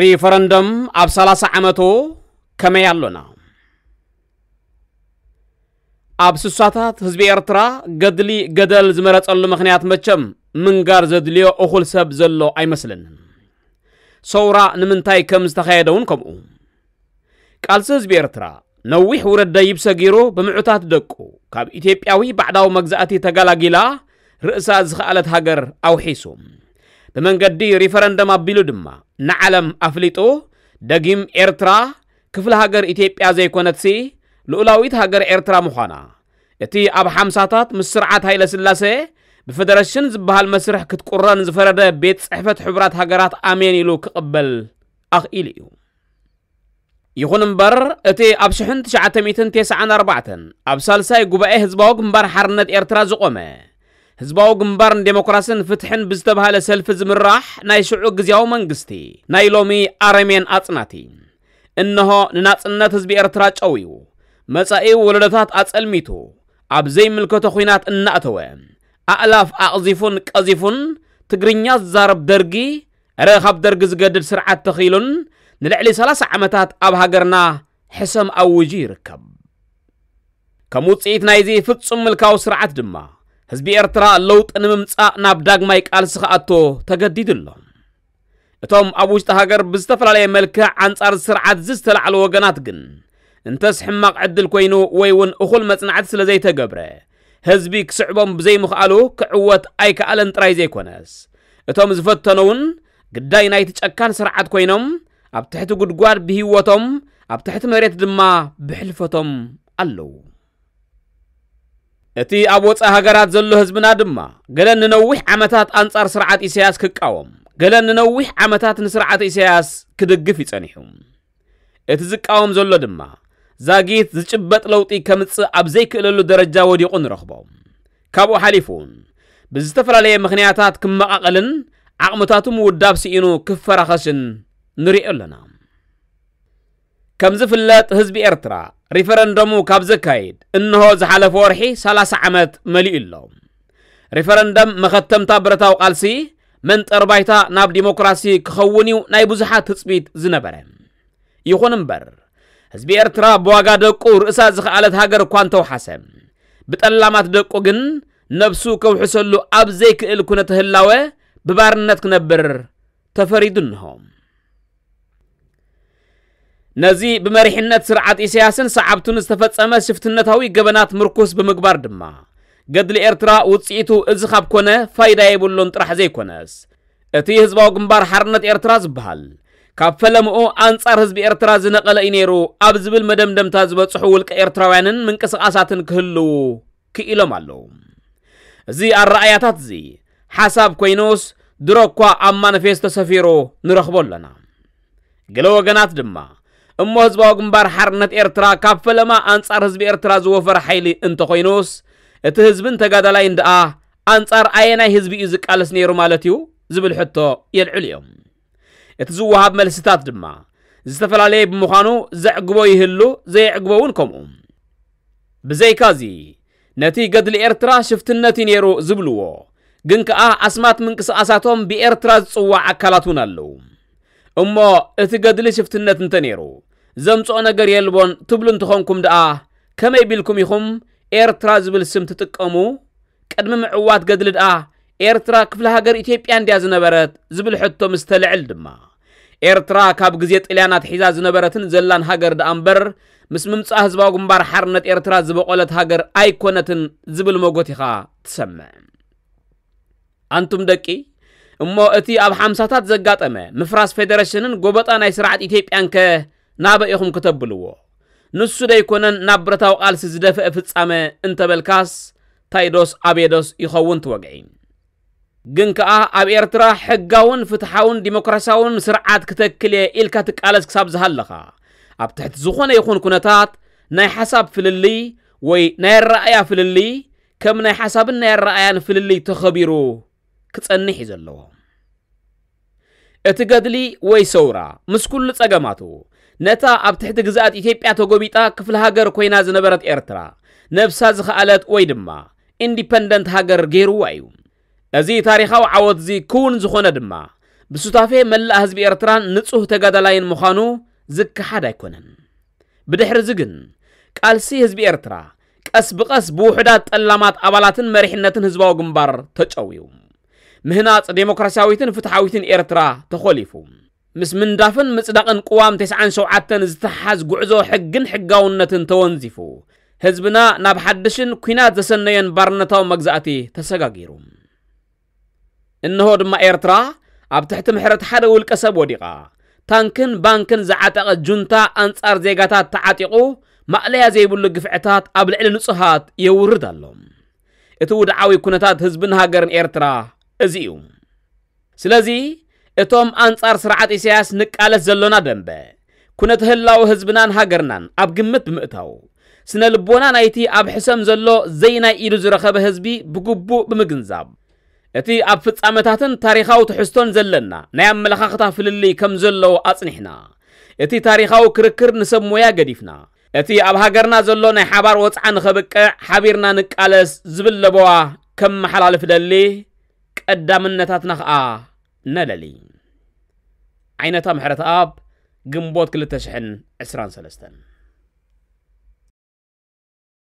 ሪፈረንደም ኣብ 30 ዓመቶ ከመይ ኣሎና ኣብ ስሳታት ህዝቢ ኤርትራ ገድሊ ገደል ዝመረፀሉ ምክንያት መቸም ምንጋር ዘድልዮ እኹል ሰብ ዘሎ ኣይመስለንን ሰውራ ንምንታይ ከም ዝተኻየደ እውን ከምኡ ቃልሲ ህዝቢ ኤርትራ ነዊሕ ውረድ ደይብ ሰጊሩ ብምዑታት ደቁ ካብ ኢትዮጵያዊ ባዕዳዊ መግዛእቲ ተጋላጊላ ርእሳ ዝኸኣለት ሃገር ኣውሒሱ በመንገዲ ሪፈረንደም አቢሉ ድማ ንዓለም ኣፍሊጡ ደጊም ኤርትራ ክፍለ ሃገር ኢትዮጵያ ዘይኮነትሲ ልኡላዊት ሃገር ኤርትራ ምዃና እቲ ኣብ ሓምሳታት ምስ ስርዓት ሃይለ ስላሴ ብፌደሬሽን ዝበሃል መስርሕ ክትቁረን ዝፈረደ ቤት ፅሕፈት ሕቡራት ሃገራት ኣሜን ኢሉ ክቕበል ኣኽኢሉ እዩ ይኹን እምበር እቲ ኣብ 1994 ኣብ ሳልሳይ ጉባኤ ህዝባዊ ግንባር ሓርነት ኤርትራ ዝቖመ ህዝባዊ ግንባር ዴሞክራስን ፍትሕን ብዝተባሃለ ሰልፊ ዝምራሕ ናይ ሽዑ ግዜያዊ መንግስቲ ናይ ሎሚ ኣረሜን ኣጽናቲ እነሆ ንናጽነት ህዝቢ ኤርትራ ጨውዩ መጻኢ ወለዶታት ኣጸልሚቱ ኣብ ዘይምልከቶ ኹናት እናእተወ ኣእላፍ ኣቕዚፉን ቀዚፉን ትግርኛ ዝዛረብ ደርጊ ረ ካብ ደርጊ ዝገድድ ስርዓት ተኺሉን ንልዕሊ 30 ዓመታት ኣብ ሃገርና ሕሰም ኣውጂ ይርከብ ከም ውፅኢት ናይዚ ፍጹም ምልካዊ ስርዓት ድማ هزبي إرترا اللوت نممتصا ناب داغماي قالس خاتو تجديدلو اتوم ابوش تهاجر بزتفلالي ملكا عنصر سرعات زستلعل وغنات جن انتس حماق عدل كوينو ويون اخول مصنعت سلازي تغبره هزبي كسعبهم بزي مخالو كعوت اي كالن تراي كونس اتوم زفتنون قداي نايت تشكان سرعات كوينوم اب تحت غدغوار بهيوتهم مريت دما بحلفتهم الله እቲ ኣብ ወፃኢ ሃገራት ዘሎ ህዝብና ድማ ገለ ንነዊሕ ዓመታት ኣንጻር ስርዓት ኢሳያስ ክቃወም ገለ ንነዊሕ ዓመታት ንስርዓት ኢሳያስ ክድግፍ ይጸኒሑ እቲ ዝቃወም ዘሎ ድማ ዛጊት ዝጭበጥ ለውጢ ከምፅእ ኣብ ዘይክእለሉ ደረጃ ወዲቑ ንረኽቦ ካብኡ ሓሊፉ እውን ብዝተፈላለየ ምኽንያታት ክመቓቐልን ዓቕምታቱ ምውዳብ ስኢኑ ክፈራኸስን ንሪኦ ኣለና ከም ዝፍለጥ ህዝቢ ኤርትራ ሪፈረንደሙ ካብ ዘካይድ እንሆ ዝሓለፈ ወርሒ 30 ዓመት መሊኡ ኣሎ ሪፈረንደም መኸተምታ ብረታዊ ቃልሲ መንጠር ባይታ ናብ ዲሞክራሲ ክኸውን እዩ ናይ ብዙሓት ህፅቢት ዝነበረ ይኹን እምበር ህዝቢ ኤርትራ ብዋጋ ደቁ ርእሳ ዝኽኣለት ሃገር እኳ እንተውሓሰ ብጠላማት ደቁ ግን ነብሱ ከውሕሰሉ ኣብ ዘይክእል ኩነተ ህላወ ብባርነት ክነብር ተፈሪዱ እንሆም ነዚ ብመሪሕነት ስርዓት ኢሳያስን ሰዓብቱን ዝተፈጸመ ስፍትነታዊ ገበናት ምርኩስ ብምግባር ድማ ገድሊ ኤርትራ ውጽኢቱ እዚ ካብ ኮነ ፋይዳ የብሎን ጥራሕ ዘይኮነስ እቲ ህዝባዊ ግንባር ሓርነት ኤርትራ ዝበሃል ካብ ፈለምኡ ኣንጻር ህዝቢ ኤርትራ ዝነቐለ እዩ ነይሩ ኣብ ዝብል መደምደምታ ዝበጽሑ ውልቀ ኤርትራውያንን ምንቅስቓሳትን ክህልው ክኢሎም ኣለዉ እዚ ኣረኣያታት እዚ ሓሳብ ኮይኑስ ድሮ እኳ ኣብ ማነፌስቶ ሰፊሩ ንረኽቦ ኣለና ገለ ወገናት ድማ እሞ ህዝባዊ ግንባር ሓርነት ኤርትራ ካብ ፈለማ ኣንጻር ህዝቢ ኤርትራ ዝወፈረ ሓይሊ እንተ ኮይኑስ እቲ ህዝብን ተጋዳላይ እንደኣ ኣንጻር ኣየናይ ህዝቢ እዩ ዝቃለስ ነይሩ ማለት እዩ ዝብል ሕቶ የልዕሉ እዮም እቲ ዝወሃብ መልስታት ድማ ዝተፈላለየ ብምዃኑ ዘዕግቦ ይህሉ ዘይዕግቦ እውን ከምኡ ብዘይካ እዚ ነቲ ገድሊ ኤርትራ ሽፍትነት እዩ ነይሩ ዝብልዎ ግን ከኣ ኣስማት ምንቅስቓሳቶም ብኤርትራ ዝጽዋዕ ኣካላት እውን ኣለዉ እሞ እቲ ገድሊ ሽፍትነት እንተ ነይሩ ዘምፅኦ ነገር የልቦን ትብሉ እንትኾንኩም ደኣ ከመይ ቢልኩም ኢኹም ኤርትራ ዝብል ስም ትጥቀሙ ቅድሚ ምዕዋት ገድሊ ደኣ ኤርትራ ክፍለ ሃገር ኢትዮጵያ እንድያ ዝነበረት ዝብል ሕቶ ምስ ተልዕል ድማ ኤርትራ ካብ ግዜ ጥልያናት ሒዛ ዝነበረትን ዘላን ሃገር ደኣ እምበር ምስ ምምፃእ ህዝባዊ ግንባር ሓርነት ኤርትራ ዝበቆለት ሃገር ኣይኮነትን ዝብል መጎት ኢኻ ትሰምዕ ኣንቱም ደቂ እሞ እቲ ኣብ ሓምሳታት ዘጋጠመ ምፍራስ ፌደሬሽንን ጎበጣ ናይ ስርዓት ኢትዮጵያን ከ ናበኢኹም ክተብልዎ ንሱ ደይኮነን ናብ ብረታዊ ቃልሲ ዝደፍአ ፍጻመ እንተበልካስ ታይዶስ አቤዶስ ይኸውን ትወግዒ ግን ከዓ ኣብ ኤርትራ ሕጋውን ፍትሓውን ዲሞክራሲያውን ስርዓት ክተክል እየ ኢልካ ትቃለስ ክሳብ ዝሃለኻ ኣብ ትሕቲ ዝኾነ ይኹን ኩነታት ናይ ሓሳብ ፍልሊ ወይ ናይ ኣረኣያ ፍልሊ ከም ናይ ሓሳብን ናይ ኣረኣያን ፍልሊ ተኸቢሩ ክጸንሕ እዩ ዘለዎ እቲ ገድሊ ወይ ሰውራ ምስ ኩሉ ጸገማቱ ነታ ኣብ ትሕቲ ግዝኣት ኢትዮጵያ ተጎቢጣ ክፍለ ሃገር ኮይና ዝነበረት ኤርትራ ነብሳ ዝኸኣለት ወይ ድማ ኢንዲፐንደንት ሃገር ገይርዋ እዩ እዚ ታሪኻዊ ዓወት እዚ ክውን ዝኾነ ድማ ብሱታፌ መላእ ህዝቢ ኤርትራን ንጹህ ተጋዳላይን ምዃኑ ዝከሓድ ኣይኮነን ብድሕሪ ዚ ግን ቃልሲ ህዝቢ ኤርትራ ቀስ ብቐስ ብውሕዳት ጠላማት ኣባላትን መሪሕነትን ህዝባዊ ግንባር ተጨዊዩ ምህናፅ ዴሞክራስያዊትን ፍትሓዊትን ኤርትራ ተኸሊፉ ምስ ምንዳፍን ምጽዳቕን ቅዋም 97 ዝተሓዝ ጉዕዞ ሕግን ሕጋውነትን ተወንዚፉ ህዝብና ናብ ሓድሽን ኩናት ዘሰነየን ባርነታዊ መግዛእቲ ተሰጋጊሩ እንሆ ድማ ኤርትራ ኣብ ትሕቲ ምሕረት ሓደ ውልቀ ሰብ ወዲቓ ታንክን ባንክን ዝዓጠቐ ጁንታ ኣንጻር ዜጋታት ተዓጢቑ ማእለያ ዘይብሉ ግፍዕታት ኣብ ልዕሊ ንጹሃት የውርድ ኣሎ እቲ ውድዓዊ ኩነታት ህዝብን ሃገርን ኤርትራ እዚ እዩ ስለዚ እቶም ኣንጻር ስርዓት ኢሳያስ ንቃለት ዘሎና ደንበ ኩነት ህላው ህዝብናን ሃገርናን ኣብ ግምት ብምእታው ስነ ልቦና ናይቲ ኣብ ሕሰም ዘሎ ዘይናይ ኢሉ ዝረኸበ ህዝቢ ብግቡእ ብምግንዛብ እቲ ኣብ ፍጻመታትን ታሪኻዊ ትሕዝቶን ዘለና ናይ ኣመለኻኽታ ፍልልይ ከም ዘለዎ ኣጽኒሕና እቲ ታሪኻዊ ክርክር ንሰብ ሞያ ገዲፍና እቲ ኣብ ሃገርና ዘሎ ናይ ሓባር ወፅዓ ንኸብቅዕ ሓቢርና ንቃለስ ዝብል ለበዋ ከም መሓላልፍ ደሊ ቀዳምነታትና ኸዓ نللي عينتا محرت آب قنبوت كل تشحن عسران سلستن